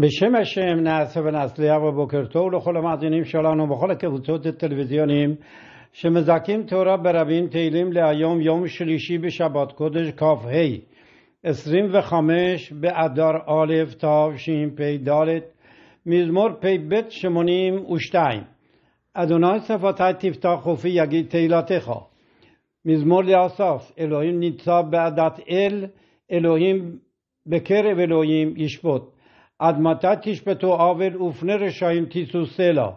بشه شم نعصه و نسلی و بکر تو اول خلا شلان و بخلا که وطوت تلویزیونیم شم تو تورا برویم تیلیم لعیوم یوم شلیشی به شبات کدش کاف اسریم و خامش به ادار آلف تا شیم پی دالت میزمور پی بت شمونیم اوشتایم ادونای صفات های تیفتا خوفی یگی تیلاته خوا میزمور لیاساس الوهیم نیتا به عدت ال الوهیم بکر الوهیم ایش Admatatis petå aver ufne reshayim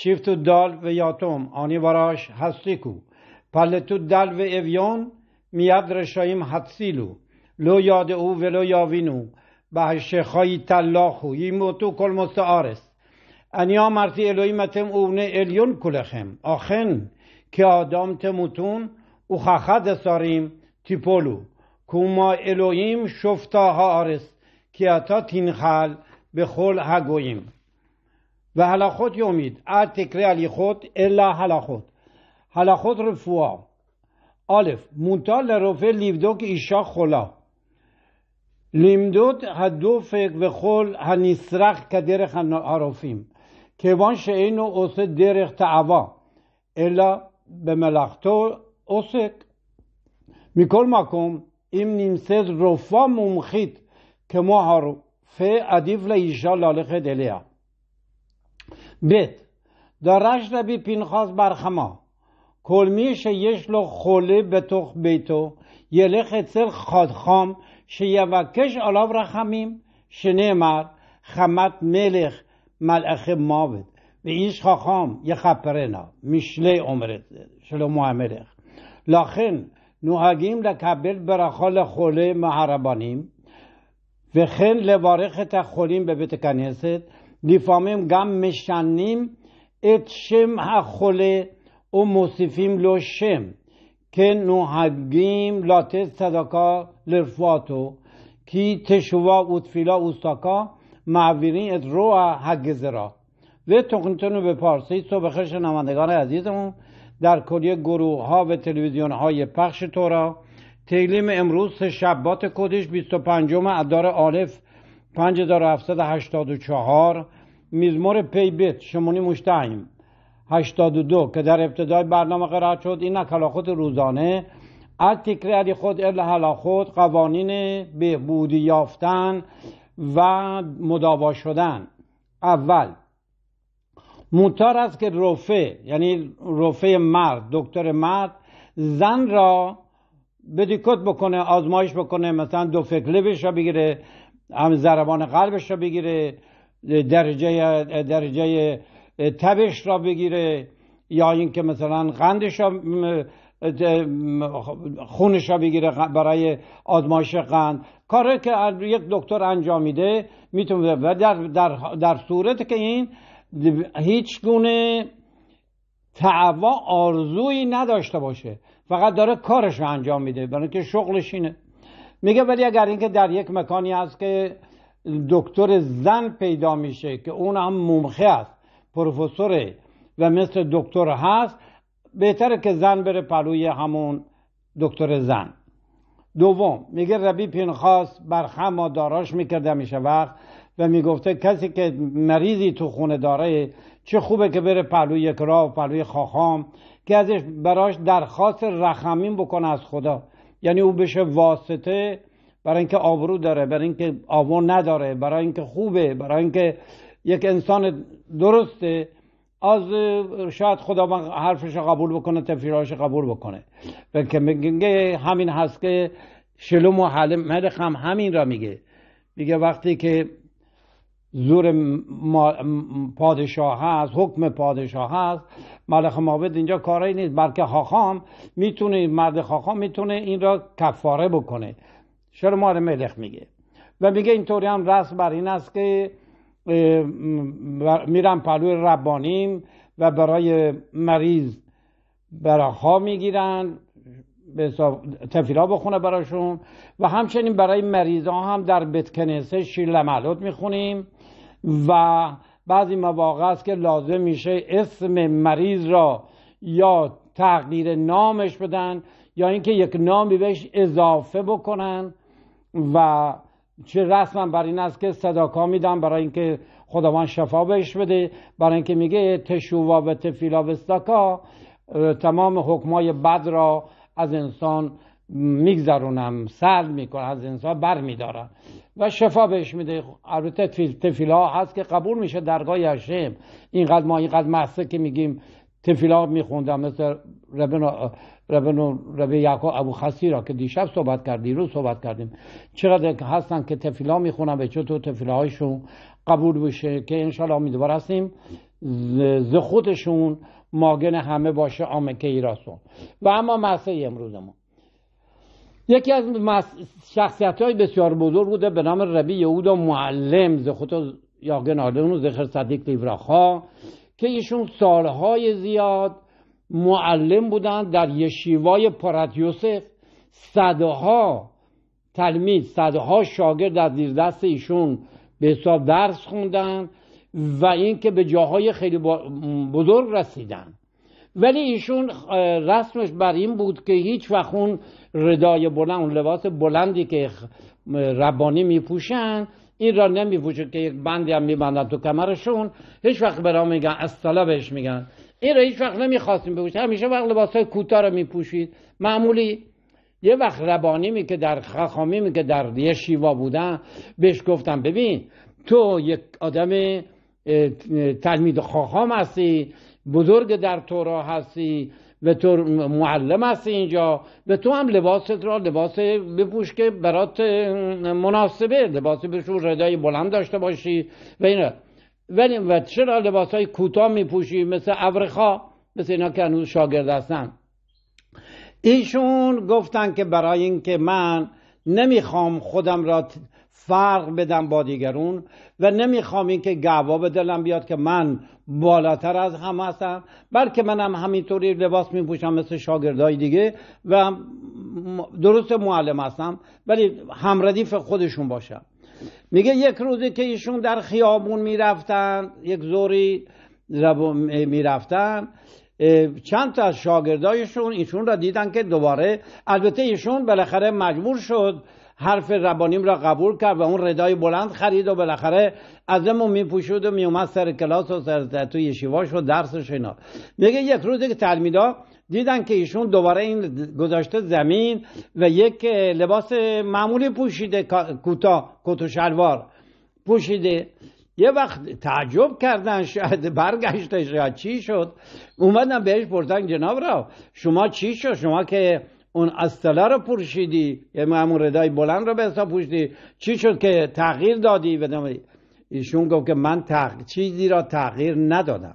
شیفت و دال و یاتوم آنی ani هستی کو پلتو دل و اویون میاد رشایم حدسیلو لو یاد او ولو یاوینو به شخای تلاخو یمو موتو کل مستعارست انیا مرتی الویمتم اونه الیون کلخم آخن که آدم تموتون او خخد ساریم تیپولو کوما الویم شفتا ها آرست که اتا تینخل به خول هگویم و حال خود یومید ار تکره علی خود الا خود حال خود رفوا آلف مونتال لروفه لیودو ایشا خلا لیمدوت ها دو و خل هنسرخ کدرخ که درخ که وان اینو اوسه درخ تعوا الا به ملختو میکل مکم ایم نیمسید رفا ممخید که ما فه ادیف لیجا لالخ دلیا بیت دارش ربی پینخاز برخما کلمیش یش لو خوله به بیتو یلخ اتسل خادخام خام شیه علاو رخمیم شنه خمت ملخ ملخ مابد و ایش خاخام یخپرنا مشله میشله عمرت شلو معمرخ لاخن نوهگیم لکبل برخال خوله مهربانیم و خن لبارخه تا به بیت کنیست، دیفامیم گم مشنیم، ات شم ه خوله و مسیفیم لو شم که نوحگیم لاتست تداکا لرفواتو کی تشوا اوتفیلا اوستاکا معویرین ات روح هگزرا و به پارسی صبح خوش نماندگان عزیزمون در کلیه گروه و تلویزیون های پخش تورا تیلیم امروز سه شبات کدش 25 ادار آلف 5784 میزمور پی بیت شمونی مشتعیم 82 که در ابتدای برنامه قرار شد این کلاخوت روزانه از تکری علی خود ال خود قوانین بهبودی یافتن و مداوا شدن اول موتار است که روفه یعنی روفه مرد دکتر مرد زن را بدیکت بکنه آزمایش بکنه مثلا دو فکله را بگیره هم ضربان قلبش را بگیره درجه درجه تبش را بگیره یا اینکه مثلا قندش را خونش را بگیره برای آزمایش قند کاری که یک دکتر انجام میده میتونه و در, در, در صورت که این هیچ گونه تعوا آرزویی نداشته باشه فقط داره کارش رو انجام میده برای که شغلش اینه میگه ولی اگر اینکه در یک مکانی هست که دکتر زن پیدا میشه که اون هم ممخه است پروفسوره و مثل دکتر هست بهتره که زن بره پلوی همون دکتر زن دوم میگه ربی پینخواست بر خم داراش میکرده میشه وقت و میگفته کسی که مریضی تو خونه داره چه خوبه که بره پهلوی کرا و پهلوی خاخام که ازش براش درخواست رحمین بکنه از خدا یعنی او بشه واسطه برای اینکه آبرو داره برای اینکه آوان نداره برای اینکه خوبه برای اینکه یک انسان درسته از شاید خدا من حرفش قبول بکنه تفیراش قبول بکنه و که میگه همین هست که شلوم و حلم هم همین را میگه میگه وقتی که زور پادشاه هست حکم پادشاه هست ملک مابد اینجا کاری نیست بلکه خاخام میتونه مرد خاخام میتونه این را کفاره بکنه شروع مار ملخ میگه و میگه اینطوری هم رسم بر این است که میرن پلوی ربانیم و برای مریض براها میگیرن به تفیلا بخونه براشون و همچنین برای مریضا هم در بتکنسه شیر لمالوت میخونیم و بعضی مواقع است که لازم میشه اسم مریض را یا تغییر نامش بدن یا اینکه یک نامی بهش اضافه بکنن و چه رسما بر این است که صداکا میدم برای اینکه خداوند شفا بهش بده برای اینکه میگه تشووا و تفیلا تمام حکمای بد را از انسان میگذرونم سل میکنم از انسان بر و شفا بهش میده البته تفیلا هست که قبول میشه درگاه یشم اینقدر ما اینقدر محصه که میگیم تفیلا میخوندم مثل ربن ربن ربی یعقوب ابو خسی را که دیشب صحبت کردیم دیروز صحبت کردیم چقدر هستن که تفیلا میخونن به چطور هایشون قبول بشه که انشالله امیدوار هستیم ز خودشون ماگن همه باشه آمکه ایراسون و اما مسئله امروزمون یکی از شخصیت های بسیار بزرگ بوده به نام ربی یهودا معلم ز خود یاگن و زخر صدیق لیوراخا که ایشون سالهای زیاد معلم بودن در یشیوای پارت یوسف صدها تلمید صدها شاگرد در زیر دست ایشون به حساب درس خوندن و اینکه به جاهای خیلی بزرگ رسیدن ولی ایشون رسمش بر این بود که هیچ وقت اون ردای بلند اون لباس بلندی که ربانی میپوشن این را نمیپوشه که یک بندی هم میبندن تو کمرشون هیچ وقت برام میگن اصطلا بهش میگن این را هیچ وقت نمیخواستیم بپوشه همیشه وقت لباس های کوتاه رو میپوشید معمولی یه وقت می که در می که در یه شیوا بودن بهش گفتم ببین تو یک آدم تلمید خاخام هستی بزرگ در را هستی و تو معلم هستی اینجا به تو هم لباست را لباس بپوش که برات مناسبه لباس بشو ردای بلند داشته باشی و ولی و چرا لباس های کوتاه میپوشی مثل ابرخا مثل اینا که هنوز شاگرد هستن ایشون گفتن که برای اینکه من نمیخوام خودم را فرق بدم با دیگرون و نمیخوام اینکه گوا به دلم بیاد که من بالاتر از هم هستم بلکه منم هم همینطوری لباس میپوشم مثل شاگردهای دیگه و درست معلم هستم ولی همردیف خودشون باشم میگه یک روزی که ایشون در خیابون میرفتن یک زوری میرفتن چند تا از شاگردایشون ایشون را دیدن که دوباره البته ایشون بالاخره مجبور شد حرف ربانیم را قبول کرد و اون ردای بلند خرید و بالاخره ازمون میپوشود و میومد سر کلاس و سر توی شیواش و درسش اینا میگه یک روز که تلمیدا دیدن که ایشون دوباره این گذاشته زمین و یک لباس معمولی پوشیده کوتاه کت شلوار پوشیده یه وقت تعجب کردن شاید برگشته شاید چی شد اومدن بهش پرسن جناب را شما چی شد شما که اون استله رو پوشیدی یه همون ردای بلند رو به حساب پوشیدی چی شد که تغییر دادی و ایشون گفت که من تغ... چیزی را تغییر ندادم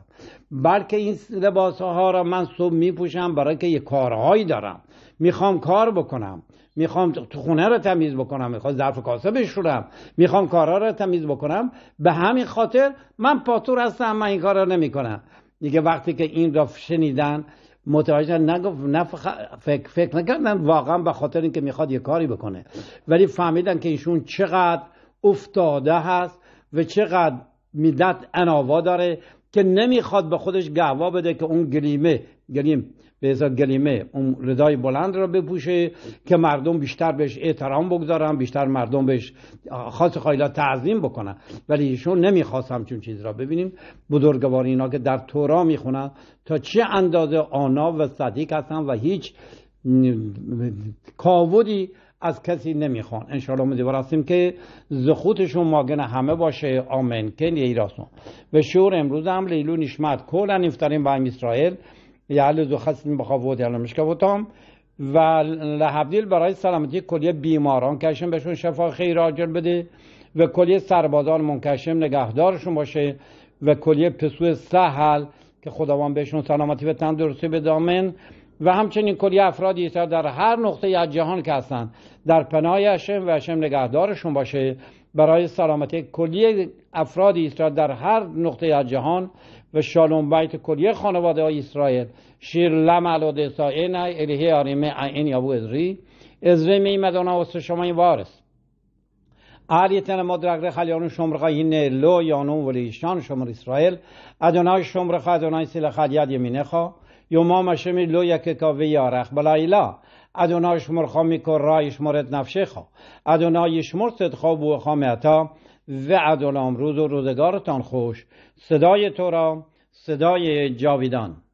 بلکه این لباس ها را من صبح می پوشم برای که یه کارهایی دارم میخوام کار بکنم میخوام خونه رو تمیز بکنم میخوام ظرف کاسه بشورم میخوام کارها را تمیز بکنم به همین خاطر من پاتور هستم من این کار نمیکنم دیگه وقتی که این را شنیدن متوجه نگفت نفخ فکر نکردن واقعا به خاطر اینکه میخواد یه کاری بکنه ولی فهمیدن که ایشون چقدر افتاده هست و چقدر مدت اناوا داره که نمیخواد به خودش گهوا بده که اون گلیمه گلیم به گلیمه اون ردای بلند را بپوشه که مردم بیشتر بهش احترام بگذارن بیشتر مردم بهش خاص خایلا تعظیم بکنن ولی ایشون نمیخواست همچون چیز را ببینیم بزرگوار اینا که در تورا میخونن تا چه اندازه آنا و صدیق هستن و هیچ کاودی از کسی نمیخوان انشاءالله مدی هستیم که زخوتشون ماگن همه باشه آمین که ایراسون و شور امروز هم لیلو نشمت کلا نفترین با اسرائیل یعل دو خسن بخواه بود و لحبدیل برای سلامتی کلیه بیماران کشم بهشون شفا خیر راجل بده و کلیه سربازان منکشم نگهدارشون باشه و کلیه پسو سهل که خداوند بهشون سلامتی و تندرستی بدامن و همچنین کلی افرادی تا در هر نقطه از جهان که هستند در پناه هشم و هشم نگهدارشون باشه برای سلامتی کلی افرادی اسرائیل در هر نقطه از جهان و شالوم بیت کلیه خانواده های اسرائیل شیر لم علوده ساین الیه آریم این یابو ازری ازری می مدانه وست شما این وارس آری تن مدرگ خلیانو شمرخا این لو ولی ولیشان شمر اسرائیل ادونای شمر خدونای سیل خلیاد یمینه خواه ما مشمی لو یک بلایلا ادونای شمر خو میکو رای شمرت نفشه خو ادونای شمرتت خو بو خو و ادونام روز و روزگارتان خوش صدای تو را صدای جاویدان